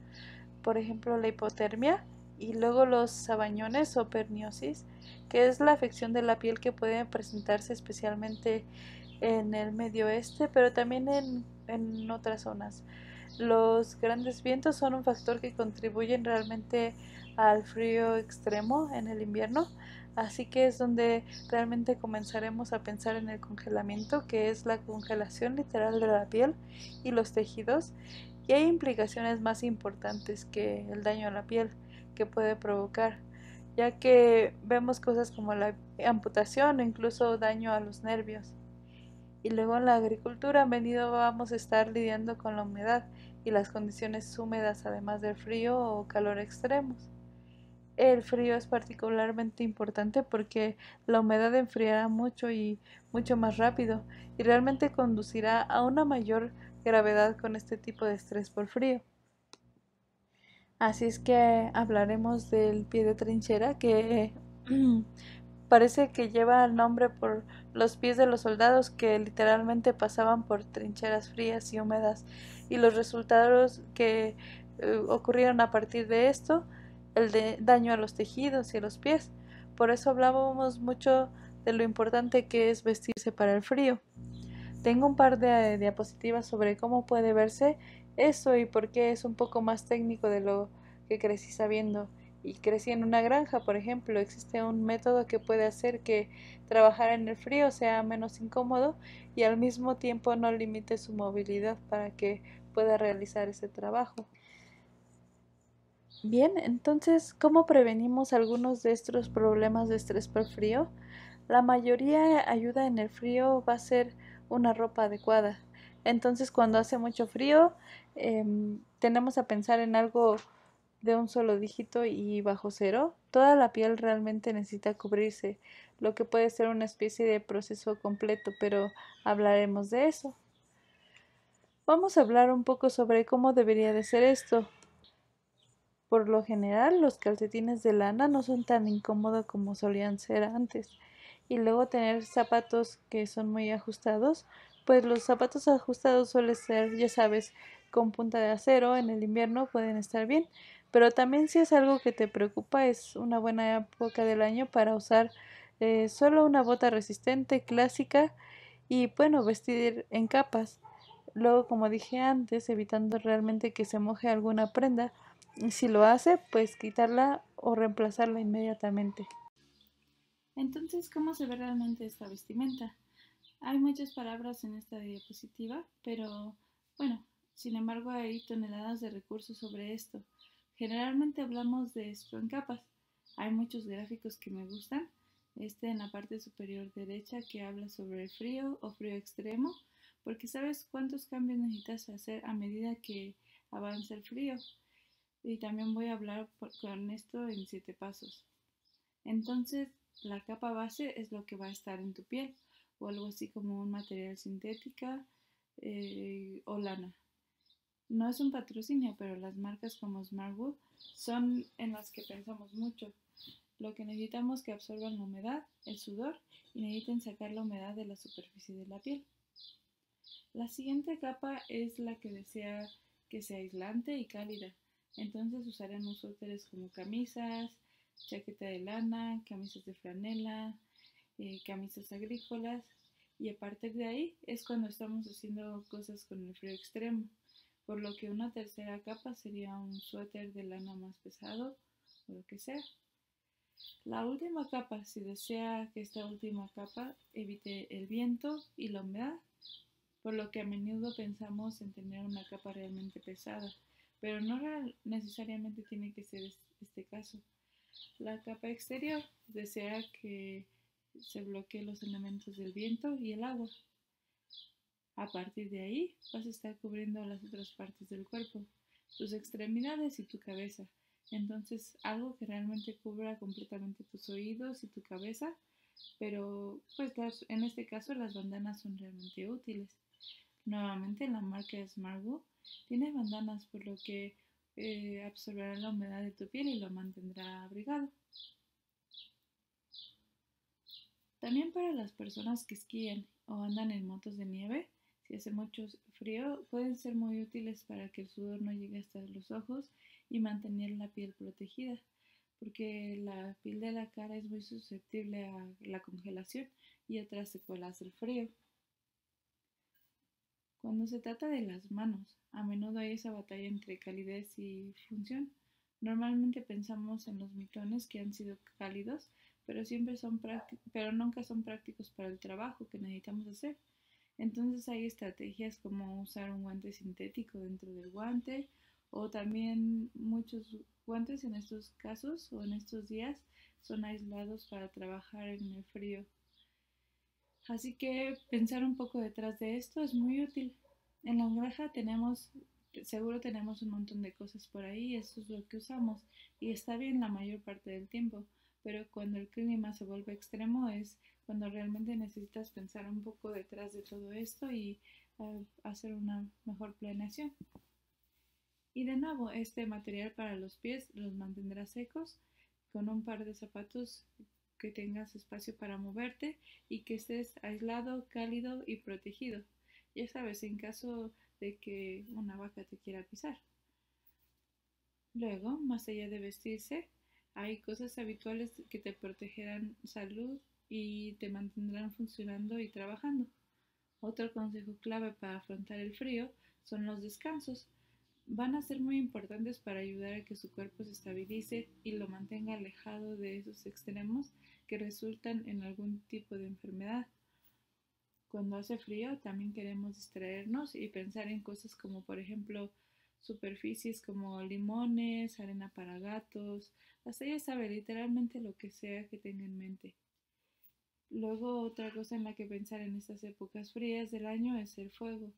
Speaker 1: Por ejemplo, la hipotermia y luego los sabañones o perniosis, que es la afección de la piel que puede presentarse especialmente en el medio oeste, pero también en otras zonas. Los grandes vientos son un factor que contribuyen realmente al frío extremo en el invierno Así que es donde realmente comenzaremos a pensar en el congelamiento, que es la congelación literal de la piel y los tejidos, y hay implicaciones más importantes que el daño a la piel que puede provocar, ya que vemos cosas como la amputación o incluso daño a los nervios. Y luego en la agricultura venido vamos a estar lidiando con la humedad y las condiciones húmedas, además del frío o calor extremos el frío es particularmente importante porque la humedad enfriará mucho y mucho más rápido y realmente conducirá a una mayor gravedad con este tipo de estrés por frío. Así es que hablaremos del pie de trinchera que parece que lleva el nombre por los pies de los soldados que literalmente pasaban por trincheras frías y húmedas y los resultados que eh, ocurrieron a partir de esto el de daño a los tejidos y a los pies. Por eso hablábamos mucho de lo importante que es vestirse para el frío. Tengo un par de eh, diapositivas sobre cómo puede verse eso y por qué es un poco más técnico de lo que crecí sabiendo. Y crecí en una granja, por ejemplo, existe un método que puede hacer que trabajar en el frío sea menos incómodo y al mismo tiempo no limite su movilidad para que pueda realizar ese trabajo. Bien, entonces, ¿cómo prevenimos algunos de estos problemas de estrés por frío? La mayoría ayuda en el frío va a ser una ropa adecuada. Entonces, cuando hace mucho frío, em, tenemos a pensar en algo de un solo dígito y bajo cero. Toda la piel realmente necesita cubrirse, lo que puede ser una especie de proceso completo, pero hablaremos de eso. Vamos a hablar un poco sobre cómo debería de ser esto. Por lo general, los calcetines de lana no son tan incómodos como solían ser antes. Y luego tener zapatos que son muy ajustados, pues los zapatos ajustados suelen ser, ya sabes, con punta de acero, en el invierno pueden estar bien, pero también si es algo que te preocupa, es una buena época del año para usar eh, solo una bota resistente clásica y bueno, vestir en capas. Luego, como dije antes, evitando realmente que se moje alguna prenda y si lo hace, pues quitarla o reemplazarla inmediatamente. Entonces, ¿cómo se ve realmente esta vestimenta? Hay muchas palabras en esta diapositiva, pero bueno, sin embargo hay toneladas de recursos sobre esto. Generalmente hablamos de esto en capas. Hay muchos gráficos que me gustan. Este en la parte superior derecha que habla sobre el frío o frío extremo, porque sabes cuántos cambios necesitas hacer a medida que avanza el frío y también voy a hablar con esto en siete pasos. Entonces, la capa base es lo que va a estar en tu piel o algo así como un material sintética eh, o lana. No es un patrocinio, pero las marcas como Smartwool son en las que pensamos mucho. Lo que necesitamos que absorban la humedad, el sudor y necesiten sacar la humedad de la superficie de la piel. La siguiente capa es la que desea que sea aislante y cálida. Entonces usaremos suéteres como camisas, chaqueta de lana, camisas de franela, eh, camisas agrícolas y aparte de ahí es cuando estamos haciendo cosas con el frío extremo, por lo que una tercera capa sería un suéter de lana más pesado o lo que sea. La última capa, si desea que esta última capa evite el viento y la humedad, por lo que a menudo pensamos en tener una capa realmente pesada, pero no necesariamente tiene que ser este caso. La capa exterior desea que se bloqueen los elementos del viento y el agua. A partir de ahí vas a estar cubriendo las otras partes del cuerpo, tus extremidades y tu cabeza. Entonces, algo que realmente cubra completamente tus oídos y tu cabeza, pero pues en este caso las bandanas son realmente útiles. Nuevamente la marca es tiene bandanas por lo que eh, absorberá la humedad de tu piel y lo mantendrá abrigado. También para las personas que esquían o andan en motos de nieve, si hace mucho frío, pueden ser muy útiles para que el sudor no llegue hasta los ojos y mantener la piel protegida, porque la piel de la cara es muy susceptible a la congelación y otras secuelas del frío. Cuando se trata de las manos, a menudo hay esa batalla entre calidez y función. Normalmente pensamos en los micrones que han sido cálidos, pero, siempre son pero nunca son prácticos para el trabajo que necesitamos hacer. Entonces hay estrategias como usar un guante sintético dentro del guante o también muchos guantes en estos casos o en estos días son aislados para trabajar en el frío. Así que pensar un poco detrás de esto es muy útil. En la granja tenemos, seguro tenemos un montón de cosas por ahí, eso es lo que usamos y está bien la mayor parte del tiempo, pero cuando el clima se vuelve extremo es cuando realmente necesitas pensar un poco detrás de todo esto y ah, hacer una mejor planeación. Y de nuevo, este material para los pies los mantendrá secos con un par de zapatos que tengas espacio para moverte y que estés aislado, cálido y protegido. Ya sabes, en caso de que una vaca te quiera pisar. Luego, más allá de vestirse, hay cosas habituales que te protegerán salud y te mantendrán funcionando y trabajando. Otro consejo clave para afrontar el frío son los descansos. Van a ser muy importantes para ayudar a que su cuerpo se estabilice y lo mantenga alejado de esos extremos que resultan en algún tipo de enfermedad. Cuando hace frío también queremos distraernos y pensar en cosas como por ejemplo superficies como limones, arena para gatos, hasta ella sabe literalmente lo que sea que tenga en mente. Luego otra cosa en la que pensar en estas épocas frías del año es el fuego.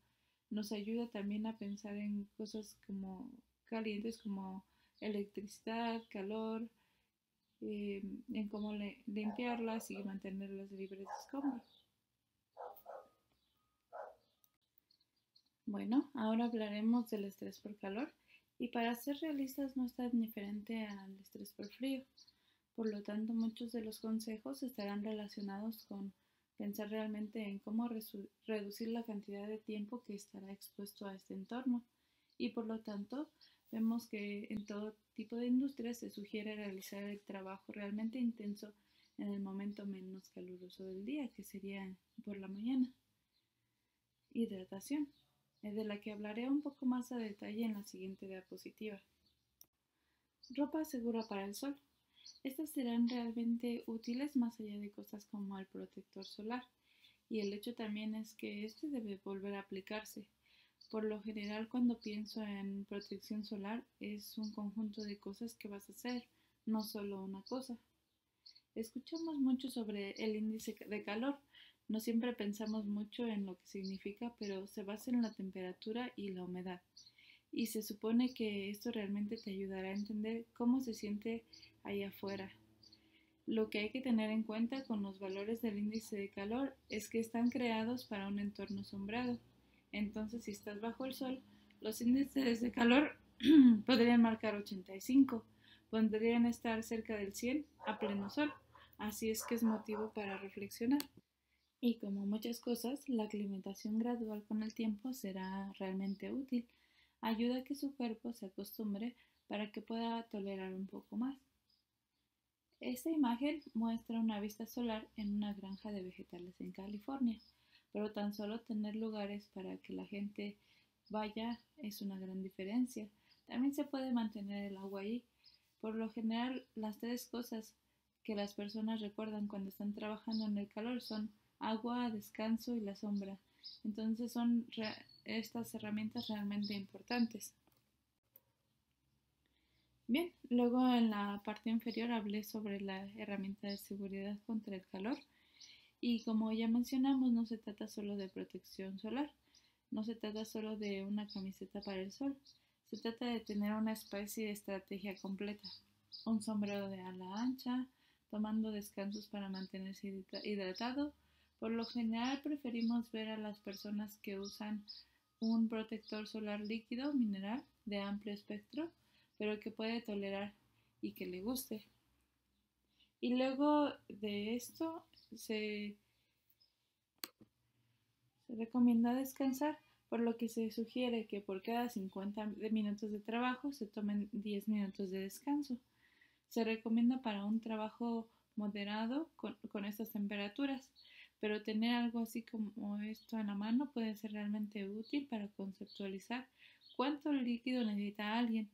Speaker 1: Nos ayuda también a pensar en cosas como calientes como electricidad, calor, eh, en cómo limpiarlas y mantenerlas libres de escombros. Bueno, ahora hablaremos del estrés por calor y para ser realistas no es tan diferente al estrés por frío. Por lo tanto, muchos de los consejos estarán relacionados con pensar realmente en cómo reducir la cantidad de tiempo que estará expuesto a este entorno y por lo tanto Vemos que en todo tipo de industrias se sugiere realizar el trabajo realmente intenso en el momento menos caluroso del día, que sería por la mañana. Hidratación, eh, de la que hablaré un poco más a detalle en la siguiente diapositiva. Ropa segura para el sol. Estas serán realmente útiles más allá de cosas como el protector solar. Y el hecho también es que este debe volver a aplicarse, por lo general, cuando pienso en protección solar, es un conjunto de cosas que vas a hacer, no solo una cosa. Escuchamos mucho sobre el índice de calor. No siempre pensamos mucho en lo que significa, pero se basa en la temperatura y la humedad. Y se supone que esto realmente te ayudará a entender cómo se siente ahí afuera. Lo que hay que tener en cuenta con los valores del índice de calor es que están creados para un entorno sombrado entonces, si estás bajo el sol, los índices de calor podrían marcar 85, podrían estar cerca del 100 a pleno sol. Así es que es motivo para reflexionar. Y como muchas cosas, la alimentación gradual con el tiempo será realmente útil. Ayuda a que su cuerpo se acostumbre para que pueda tolerar un poco más. Esta imagen muestra una vista solar en una granja de vegetales en California pero tan solo tener lugares para que la gente vaya es una gran diferencia. También se puede mantener el agua ahí. Por lo general, las tres cosas que las personas recuerdan cuando están trabajando en el calor son agua, descanso y la sombra. Entonces son estas herramientas realmente importantes. Bien, luego en la parte inferior hablé sobre la herramienta de seguridad contra el calor. Y como ya mencionamos, no se trata solo de protección solar, no se trata solo de una camiseta para el sol, se trata de tener una especie de estrategia completa, un sombrero de ala ancha, tomando descansos para mantenerse hidratado. Por lo general preferimos ver a las personas que usan un protector solar líquido mineral de amplio espectro, pero que puede tolerar y que le guste. Y luego de esto se, recomienda descansar, por lo que se sugiere que por cada 50 minutos de trabajo se tomen 10 minutos de descanso. Se recomienda para un trabajo moderado con, con estas temperaturas, pero tener algo así como esto en la mano puede ser realmente útil para conceptualizar cuánto líquido necesita alguien,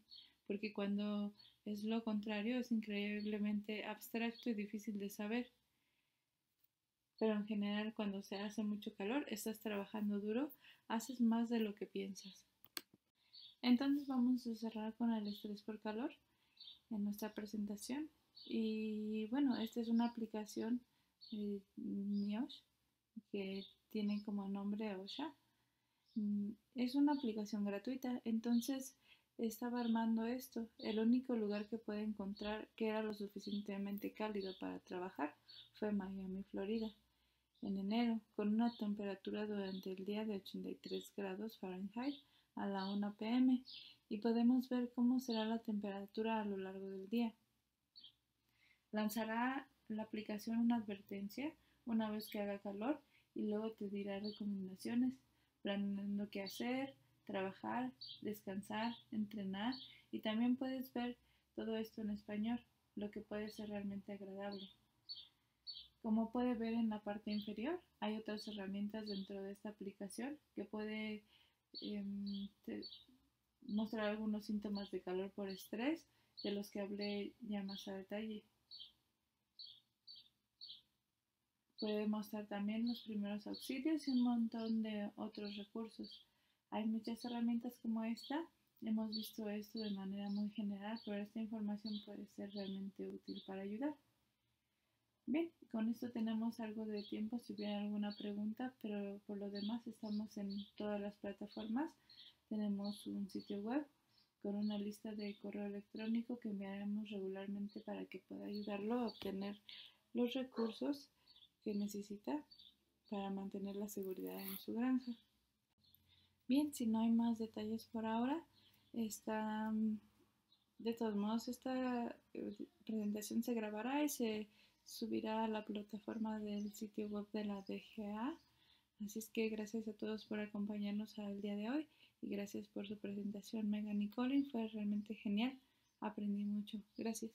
Speaker 1: porque cuando es lo contrario es increíblemente abstracto y difícil de saber pero en general cuando se hace mucho calor estás trabajando duro, haces más de lo que piensas. Entonces vamos a cerrar con el estrés por calor en nuestra presentación. Y bueno, esta es una aplicación eh, Miosh que tiene como nombre OSHA. Mm, es una aplicación gratuita, entonces estaba armando esto, el único lugar que pude encontrar que era lo suficientemente cálido para trabajar fue Miami, Florida en enero, con una temperatura durante el día de 83 grados Fahrenheit a la 1 pm y podemos ver cómo será la temperatura a lo largo del día. Lanzará la aplicación una advertencia una vez que haga calor y luego te dirá recomendaciones, planeando qué hacer, trabajar, descansar, entrenar y también puedes ver todo esto en español, lo que puede ser realmente agradable. Como puede ver en la parte inferior, hay otras herramientas dentro de esta aplicación que puede em, mostrar algunos síntomas de calor por estrés, de los que hablé ya más a detalle. Puede mostrar también los primeros auxilios y un montón de otros recursos. Hay muchas herramientas como esta. Hemos visto esto de manera muy general, pero esta información puede ser realmente útil para ayudar. Bien, con esto tenemos algo de tiempo si hubiera alguna pregunta, pero por lo demás estamos en todas las plataformas. Tenemos un sitio web con una lista de correo electrónico que enviaremos regularmente para que pueda ayudarlo a obtener los recursos que necesita para mantener la seguridad en su granja. Bien, si no hay más detalles por ahora, está, mm, de todos modos esta eh, presentación se grabará y se subirá a la plataforma del sitio web de la DGA. Así es que gracias a todos por acompañarnos al día de hoy y gracias por su presentación, Megan y Colin. Fue realmente genial. Aprendí mucho. Gracias.